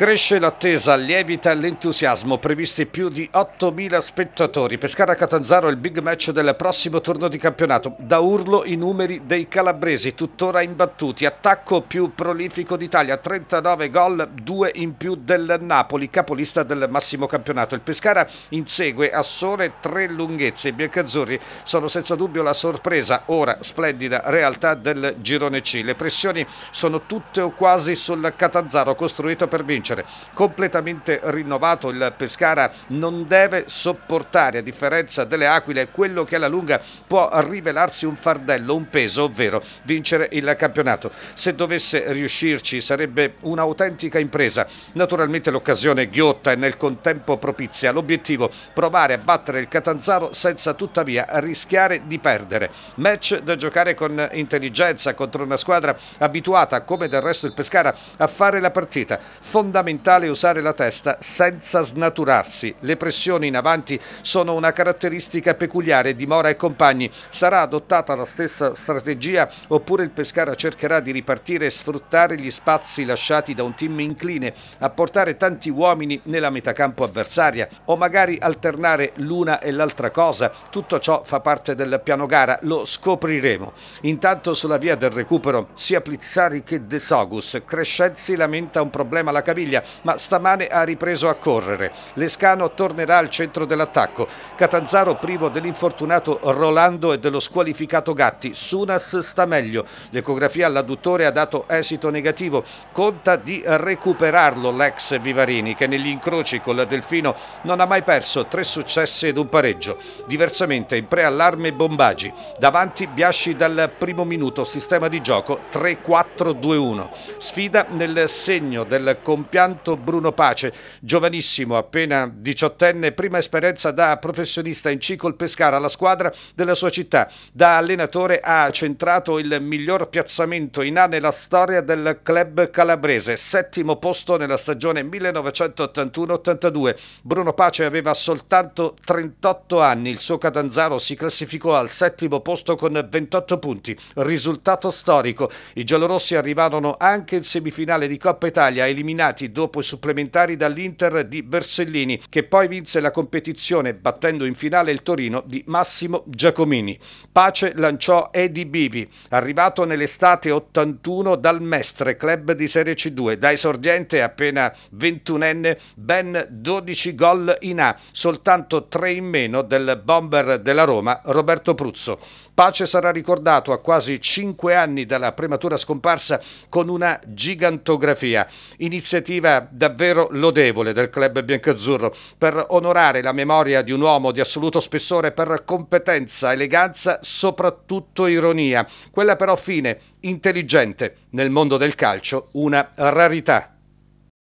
Cresce l'attesa, lievita l'entusiasmo, previsti più di 8.000 spettatori. Pescara-Catanzaro è il big match del prossimo turno di campionato. Da urlo i numeri dei calabresi, tuttora imbattuti. Attacco più prolifico d'Italia, 39 gol, 2 in più del Napoli, capolista del massimo campionato. Il Pescara insegue a sole tre lunghezze. I biancazzurri sono senza dubbio la sorpresa, ora splendida realtà del girone C. Le pressioni sono tutte o quasi sul Catanzaro, costruito per vincere vincere. Completamente rinnovato il Pescara non deve sopportare, a differenza delle Aquile, quello che alla lunga può rivelarsi un fardello, un peso, ovvero vincere il campionato. Se dovesse riuscirci sarebbe un'autentica impresa. Naturalmente l'occasione è ghiotta e nel contempo propizia. L'obiettivo provare a battere il Catanzaro senza tuttavia rischiare di perdere. Match da giocare con intelligenza contro una squadra abituata, come del resto il Pescara, a fare la partita. Fondamentale fondamentale usare la testa senza snaturarsi. Le pressioni in avanti sono una caratteristica peculiare di Mora e compagni. Sarà adottata la stessa strategia oppure il Pescara cercherà di ripartire e sfruttare gli spazi lasciati da un team incline a portare tanti uomini nella metacampo avversaria o magari alternare l'una e l'altra cosa. Tutto ciò fa parte del piano gara, lo scopriremo. Intanto sulla via del recupero sia Plizzari che De Sogus. Crescenzi lamenta un problema alla cabina meraviglia, ma stamane ha ripreso a correre. Lescano tornerà al centro dell'attacco. Catanzaro privo dell'infortunato Rolando e dello squalificato Gatti. Sunas sta meglio. L'ecografia all'adduttore ha dato esito negativo. Conta di recuperarlo l'ex Vivarini che negli incroci con la Delfino non ha mai perso tre successi ed un pareggio. Diversamente in preallarme bombaggi. Davanti Biasci dal primo minuto, sistema di gioco 3-4-2-1. Sfida nel segno del complesso impianto Bruno Pace, giovanissimo, appena diciottenne, prima esperienza da professionista in C col Pescara, la squadra della sua città. Da allenatore ha centrato il miglior piazzamento in A nella storia del club calabrese, settimo posto nella stagione 1981-82. Bruno Pace aveva soltanto 38 anni, il suo Catanzaro si classificò al settimo posto con 28 punti, risultato storico. I giallorossi arrivarono anche in semifinale di Coppa Italia eliminati segnati dopo i supplementari dall'Inter di Bersellini, che poi vinse la competizione battendo in finale il Torino di Massimo Giacomini. Pace lanciò Edi Bivi, arrivato nell'estate 81 dal Mestre, club di Serie C2, da esordiente appena 21enne, ben 12 gol in A, soltanto 3 in meno del bomber della Roma Roberto Pruzzo. Pace sarà ricordato a quasi 5 anni dalla prematura scomparsa con una gigantografia. Iniziativa iniziativa davvero lodevole del club biancazzurro per onorare la memoria di un uomo di assoluto spessore per competenza, eleganza, soprattutto ironia. Quella però fine, intelligente, nel mondo del calcio una rarità.